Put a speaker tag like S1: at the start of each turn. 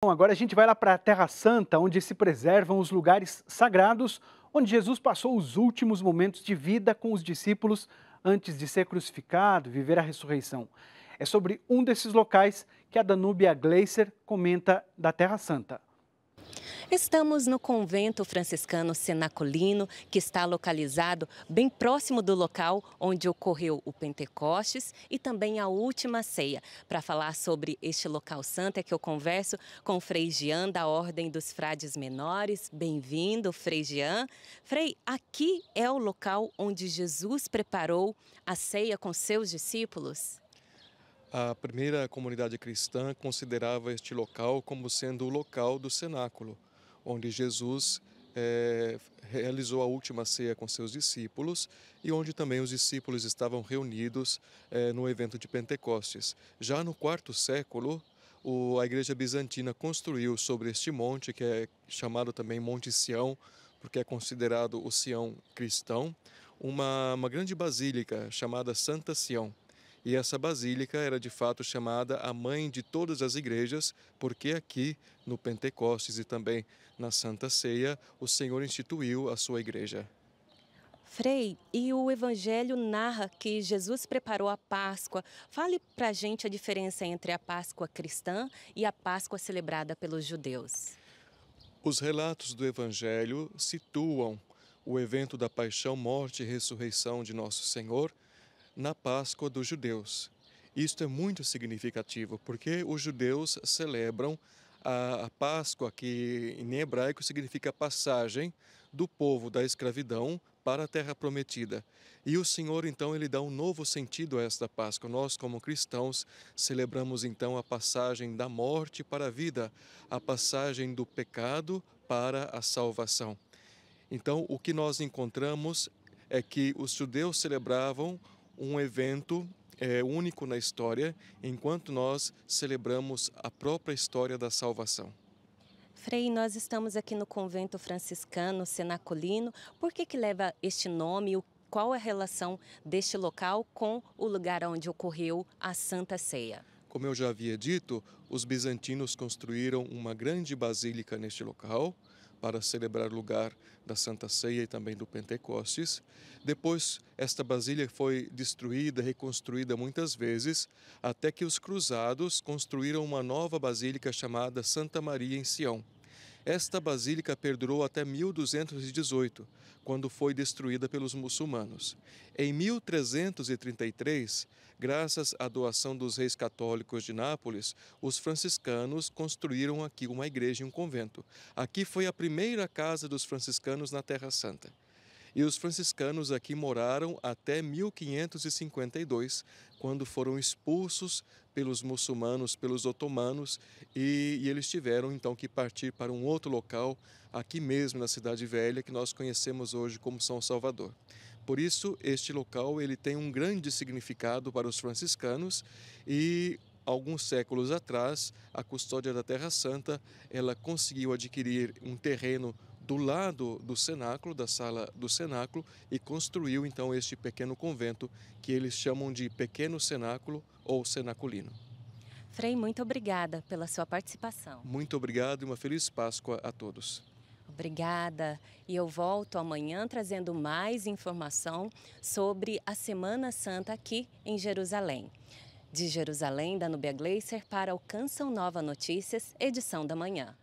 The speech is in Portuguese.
S1: Bom, agora a gente vai lá para a Terra Santa, onde se preservam os lugares sagrados, onde Jesus passou os últimos momentos de vida com os discípulos antes de ser crucificado, viver a ressurreição. É sobre um desses locais que a Danúbia Gleiser comenta
S2: da Terra Santa. Estamos no convento franciscano Senacolino, que está localizado bem próximo do local onde ocorreu o Pentecostes e também a última ceia. Para falar sobre este local santo é que eu converso com o Frei Jean da Ordem dos Frades Menores. Bem-vindo, Frei Jean. Frei, aqui é o local onde Jesus preparou a ceia com seus discípulos?
S1: A primeira comunidade cristã considerava este local como sendo o local do cenáculo, onde Jesus é, realizou a última ceia com seus discípulos e onde também os discípulos estavam reunidos é, no evento de Pentecostes. Já no quarto século, o, a igreja bizantina construiu sobre este monte, que é chamado também Monte Sião, porque é considerado o Sião cristão, uma, uma grande basílica chamada Santa Sião. E essa basílica era de fato chamada a mãe de todas as igrejas, porque aqui no Pentecostes e também na Santa Ceia, o Senhor instituiu a sua igreja.
S2: Frei, e o Evangelho narra que Jesus preparou a Páscoa. Fale para a gente a diferença entre a Páscoa cristã e a Páscoa celebrada pelos judeus.
S1: Os relatos do Evangelho situam o evento da paixão, morte e ressurreição de Nosso Senhor na Páscoa dos judeus. Isto é muito significativo, porque os judeus celebram a Páscoa, que em hebraico significa passagem do povo da escravidão para a terra prometida. E o Senhor então ele dá um novo sentido a esta Páscoa. Nós como cristãos celebramos então a passagem da morte para a vida, a passagem do pecado para a salvação. Então, o que nós encontramos é que os judeus celebravam um evento é, único na história, enquanto nós celebramos a própria história da salvação.
S2: Frei, nós estamos aqui no convento franciscano Senacolino. Por que, que leva este nome? Qual é a relação deste local com o lugar onde ocorreu a Santa Ceia?
S1: Como eu já havia dito, os bizantinos construíram uma grande basílica neste local, para celebrar o lugar da Santa Ceia e também do Pentecostes. Depois, esta Basílica foi destruída, reconstruída muitas vezes, até que os cruzados construíram uma nova basílica chamada Santa Maria em Sião. Esta basílica perdurou até 1218, quando foi destruída pelos muçulmanos. Em 1333, graças à doação dos reis católicos de Nápoles, os franciscanos construíram aqui uma igreja e um convento. Aqui foi a primeira casa dos franciscanos na Terra Santa. E os franciscanos aqui moraram até 1552, quando foram expulsos pelos muçulmanos, pelos otomanos, e, e eles tiveram então que partir para um outro local, aqui mesmo na Cidade Velha, que nós conhecemos hoje como São Salvador. Por isso, este local ele tem um grande significado para os franciscanos e alguns séculos atrás, a custódia da Terra Santa, ela conseguiu adquirir um terreno do lado do cenáculo, da sala do cenáculo, e construiu então este pequeno convento que eles chamam de Pequeno Cenáculo ou Cenaculino.
S2: Frei, muito obrigada pela sua participação.
S1: Muito obrigado e uma feliz Páscoa a todos.
S2: Obrigada. E eu volto amanhã trazendo mais informação sobre a Semana Santa aqui em Jerusalém. De Jerusalém, da Nubia Gleiser para o Canção Nova Notícias, edição da manhã.